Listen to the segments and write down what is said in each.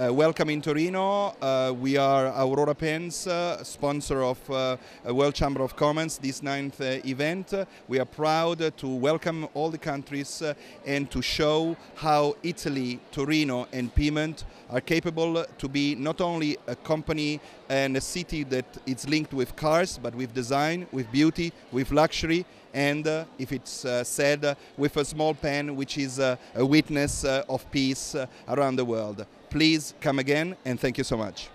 Uh, welcome in Torino. Uh, we are Aurora Pens, uh, sponsor of uh, uh, World Chamber of Commerce, this ninth uh, event. We are proud to welcome all the countries and to show how Italy, Torino and Piedmont are capable to be not only a company and a city that is linked with cars, but with design, with beauty, with luxury, and uh, if it's uh, said, uh, with a small pen, which is a witness of peace around the world. please come again and thank you so much.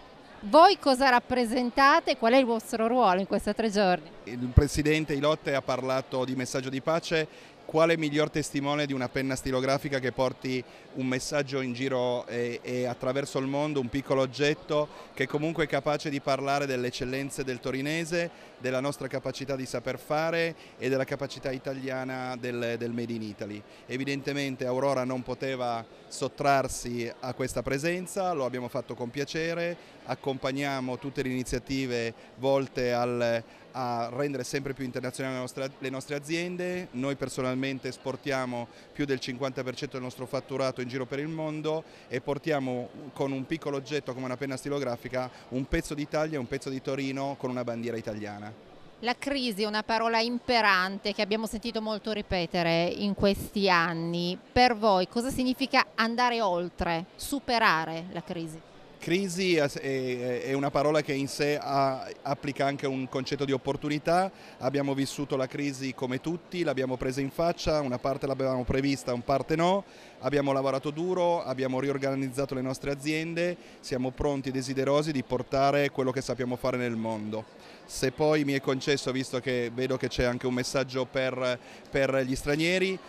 Voi cosa rappresentate? Qual è il vostro ruolo in questi tre giorni? Il presidente Ilotte ha parlato di messaggio di pace quale miglior testimone di una penna stilografica che porti un messaggio in giro e, e attraverso il mondo, un piccolo oggetto che comunque è capace di parlare delle eccellenze del torinese, della nostra capacità di saper fare e della capacità italiana del, del Made in Italy. Evidentemente Aurora non poteva sottrarsi a questa presenza, lo abbiamo fatto con piacere, accompagniamo tutte le iniziative volte al a rendere sempre più internazionali le nostre, le nostre aziende, noi personalmente esportiamo più del 50% del nostro fatturato in giro per il mondo e portiamo con un piccolo oggetto come una penna stilografica un pezzo d'Italia e un pezzo di Torino con una bandiera italiana. La crisi è una parola imperante che abbiamo sentito molto ripetere in questi anni. Per voi cosa significa andare oltre, superare la crisi? crisi è una parola che in sé applica anche un concetto di opportunità, abbiamo vissuto la crisi come tutti, l'abbiamo presa in faccia, una parte l'abbiamo prevista, una parte no, abbiamo lavorato duro, abbiamo riorganizzato le nostre aziende, siamo pronti e desiderosi di portare quello che sappiamo fare nel mondo. Se poi mi è concesso, visto che vedo che c'è anche un messaggio per, per gli stranieri,